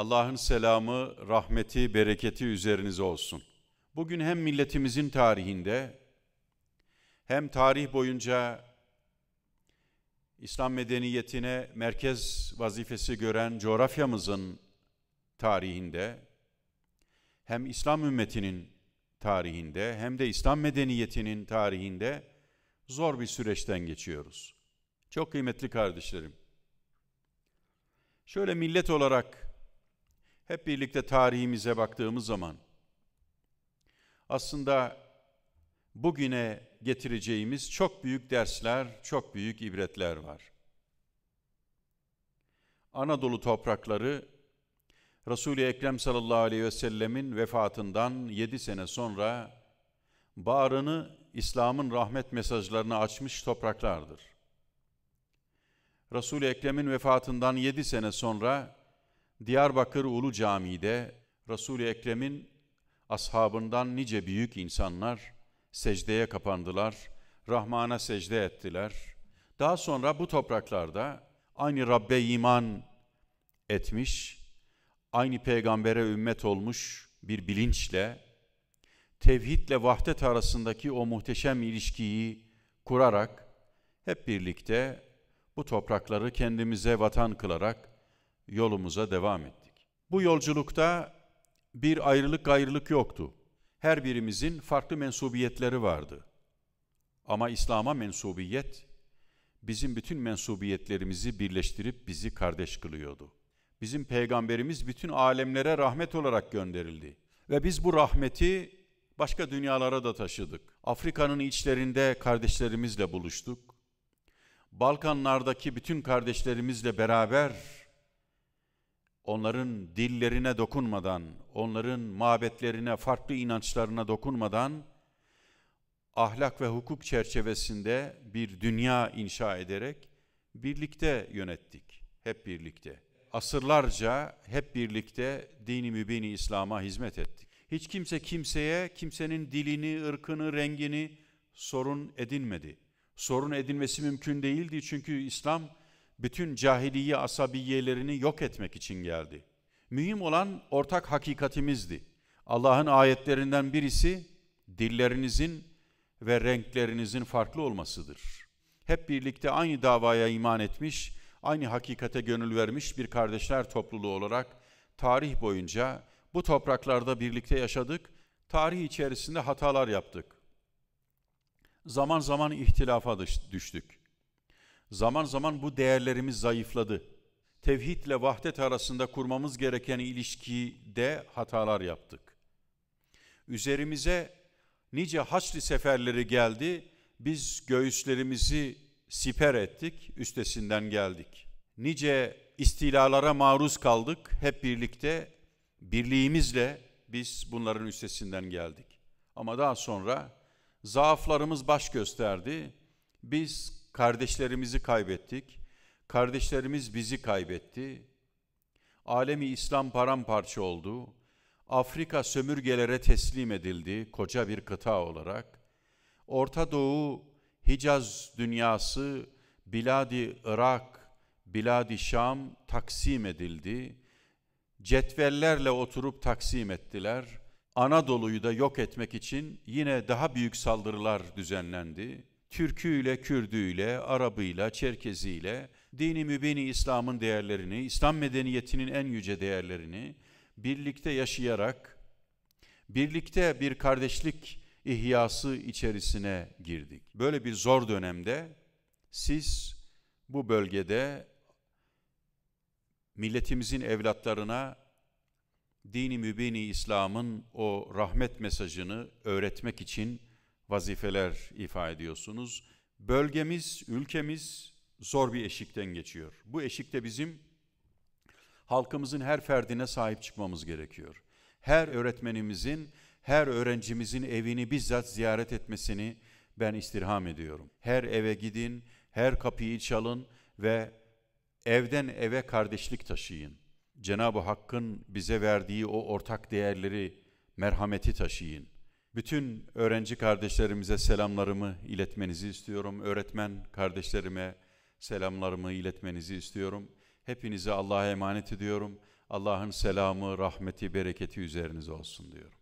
Allah'ın selamı, rahmeti, bereketi üzerinize olsun. Bugün hem milletimizin tarihinde hem tarih boyunca İslam medeniyetine merkez vazifesi gören coğrafyamızın tarihinde hem İslam ümmetinin tarihinde hem de İslam medeniyetinin tarihinde zor bir süreçten geçiyoruz. Çok kıymetli kardeşlerim. Şöyle millet olarak hep birlikte tarihimize baktığımız zaman aslında bugüne getireceğimiz çok büyük dersler, çok büyük ibretler var. Anadolu toprakları Resul-i Ekrem sallallahu aleyhi ve sellemin vefatından 7 sene sonra bağrını İslam'ın rahmet mesajlarını açmış topraklardır. Resul-i Ekrem'in vefatından 7 sene sonra Diyarbakır Ulu Camii'de Resul-i Ekrem'in ashabından nice büyük insanlar secdeye kapandılar, Rahman'a secde ettiler. Daha sonra bu topraklarda aynı Rabbe iman etmiş, aynı peygambere ümmet olmuş bir bilinçle, tevhidle vahdet arasındaki o muhteşem ilişkiyi kurarak, hep birlikte bu toprakları kendimize vatan kılarak yolumuza devam ettik. Bu yolculukta bir ayrılık gayrılık yoktu. Her birimizin farklı mensubiyetleri vardı. Ama İslam'a mensubiyet bizim bütün mensubiyetlerimizi birleştirip bizi kardeş kılıyordu. Bizim peygamberimiz bütün alemlere rahmet olarak gönderildi ve biz bu rahmeti başka dünyalara da taşıdık. Afrika'nın içlerinde kardeşlerimizle buluştuk. Balkanlardaki bütün kardeşlerimizle beraber onların dillerine dokunmadan, onların mabetlerine, farklı inançlarına dokunmadan ahlak ve hukuk çerçevesinde bir dünya inşa ederek birlikte yönettik. Hep birlikte. Asırlarca hep birlikte dini mübini İslam'a hizmet ettik. Hiç kimse kimseye, kimsenin dilini, ırkını, rengini sorun edinmedi. Sorun edinmesi mümkün değildi çünkü İslam bütün cahiliye asabiyelerini yok etmek için geldi. Mühim olan ortak hakikatimizdi. Allah'ın ayetlerinden birisi dillerinizin ve renklerinizin farklı olmasıdır. Hep birlikte aynı davaya iman etmiş, aynı hakikate gönül vermiş bir kardeşler topluluğu olarak tarih boyunca bu topraklarda birlikte yaşadık, tarih içerisinde hatalar yaptık. Zaman zaman ihtilafa düştük. Zaman zaman bu değerlerimiz zayıfladı. Tevhidle vahdet arasında kurmamız gereken ilişkide hatalar yaptık. Üzerimize nice haçlı seferleri geldi. Biz göğüslerimizi siper ettik, üstesinden geldik. Nice istilalara maruz kaldık. Hep birlikte birliğimizle biz bunların üstesinden geldik. Ama daha sonra zaaflarımız baş gösterdi. Biz kardeşlerimizi kaybettik. Kardeşlerimiz bizi kaybetti. Alemi İslam paramparça oldu. Afrika sömürgelere teslim edildi koca bir kıta olarak. Orta Doğu, Hicaz dünyası, Biladi Irak, Biladi Şam taksim edildi. Cetvellerle oturup taksim ettiler. Anadolu'yu da yok etmek için yine daha büyük saldırılar düzenlendi. Türküyle, Kürdüyle, Arabıyla, Çerkeziyle, dini mübini İslam'ın değerlerini, İslam medeniyetinin en yüce değerlerini birlikte yaşayarak, birlikte bir kardeşlik ihyası içerisine girdik. Böyle bir zor dönemde siz bu bölgede milletimizin evlatlarına dini mübini İslam'ın o rahmet mesajını öğretmek için vazifeler ifa ediyorsunuz. Bölgemiz, ülkemiz zor bir eşikten geçiyor. Bu eşikte bizim halkımızın her ferdine sahip çıkmamız gerekiyor. Her öğretmenimizin, her öğrencimizin evini bizzat ziyaret etmesini ben istirham ediyorum. Her eve gidin, her kapıyı çalın ve evden eve kardeşlik taşıyın. Cenab-ı Hakk'ın bize verdiği o ortak değerleri, merhameti taşıyın. Bütün öğrenci kardeşlerimize selamlarımı iletmenizi istiyorum. Öğretmen kardeşlerime selamlarımı iletmenizi istiyorum. Hepinizi Allah'a emanet ediyorum. Allah'ın selamı, rahmeti, bereketi üzeriniz olsun diyorum.